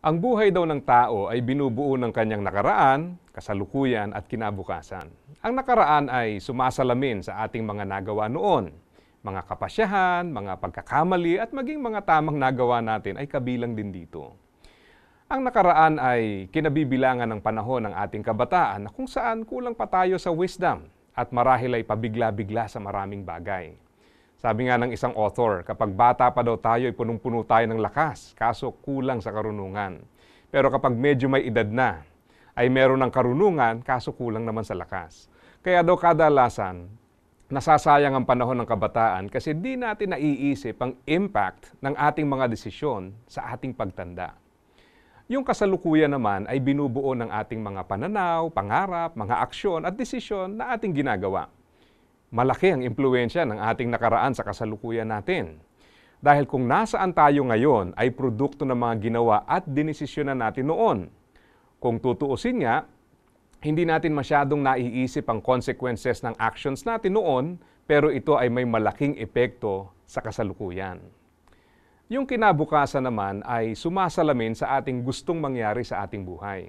Ang buhay daw ng tao ay binubuo ng kanyang nakaraan, kasalukuyan at kinabukasan. Ang nakaraan ay sumasalamin sa ating mga nagawa noon. Mga kapasyahan, mga pagkakamali at maging mga tamang nagawa natin ay kabilang din dito. Ang nakaraan ay kinabibilangan ng panahon ng ating kabataan na kung saan kulang pa tayo sa wisdom at marahil ay pabigla-bigla sa maraming bagay. Sabi nga ng isang author, kapag bata pa daw tayo, ipunong-puno tayo ng lakas, kaso kulang sa karunungan. Pero kapag medyo may edad na, ay meron ng karunungan, kaso kulang naman sa lakas. Kaya daw kadalasan, nasasayang ang panahon ng kabataan kasi di natin naiisip ang impact ng ating mga desisyon sa ating pagtanda. Yung kasalukuyan naman ay binubuo ng ating mga pananaw, pangarap, mga aksyon at desisyon na ating ginagawa malaki ang impluensya ng ating nakaraan sa kasalukuyan natin. Dahil kung nasaan tayo ngayon ay produkto ng mga ginawa at na natin noon. Kung tutuusin nga, hindi natin masyadong naiisip ang consequences ng actions natin noon, pero ito ay may malaking epekto sa kasalukuyan. Yung kinabukasan naman ay sumasalamin sa ating gustong mangyari sa ating buhay.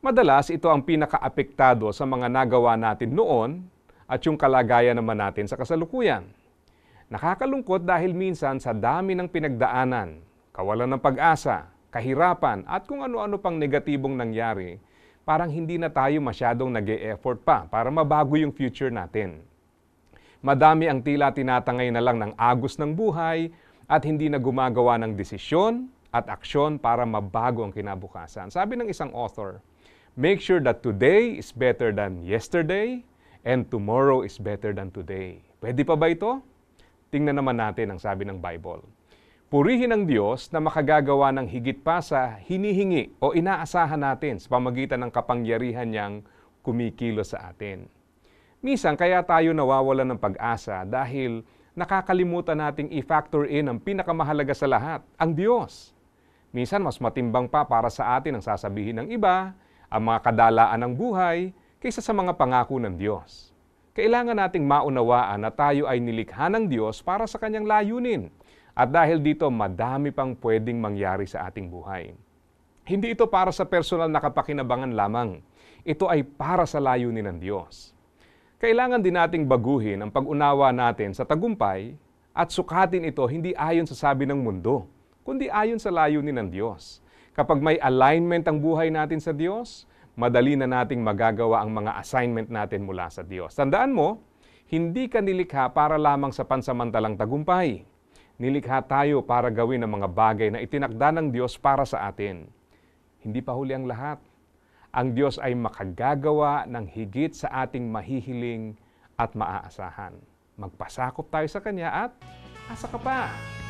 Madalas ito ang pinakaapektado sa mga nagawa natin noon at yung kalagayan naman natin sa kasalukuyan. Nakakalungkot dahil minsan sa dami ng pinagdaanan, kawalan ng pag-asa, kahirapan at kung ano-ano pang negatibong nangyari, parang hindi na tayo masyadong nag effort pa para mabago yung future natin. Madami ang tila tinatangay na lang ng agos ng buhay at hindi na gumagawa ng desisyon at aksyon para mabago ang kinabukasan. Sabi ng isang author, Make sure that today is better than yesterday, And tomorrow is better than today. Pwede pa ba ito? Tingnan naman natin ang sabi ng Bible. Purihin ang Diyos na makagagawa ng higit pa sa hinihingi o inaasahan natin sa pamagitan ng kapangyarihan niyang kumikilo sa atin. Misang kaya tayo nawawala ng pag-asa dahil nakakalimutan nating i-factor in ang pinakamahalaga sa lahat, ang Diyos. Minsan mas matimbang pa para sa atin ang sasabihin ng iba, ang mga kadalaan ng buhay, kaysa sa mga pangako ng Diyos. Kailangan nating maunawaan na tayo ay nilikha ng Diyos para sa kanyang layunin. At dahil dito, madami pang pwedeng mangyari sa ating buhay. Hindi ito para sa personal na kapakinabangan lamang. Ito ay para sa layunin ng Diyos. Kailangan din nating baguhin ang pag-unawa natin sa tagumpay at sukatin ito hindi ayon sa sabi ng mundo, kundi ayon sa layunin ng Diyos. Kapag may alignment ang buhay natin sa Diyos, madali na nating magagawa ang mga assignment natin mula sa Diyos. Tandaan mo, hindi ka nilikha para lamang sa pansamantalang tagumpay. Nilikha tayo para gawin ang mga bagay na itinakda ng Diyos para sa atin. Hindi pa huli ang lahat. Ang Diyos ay makagagawa ng higit sa ating mahihiling at maaasahan. Magpasakop tayo sa Kanya at asa ka pa!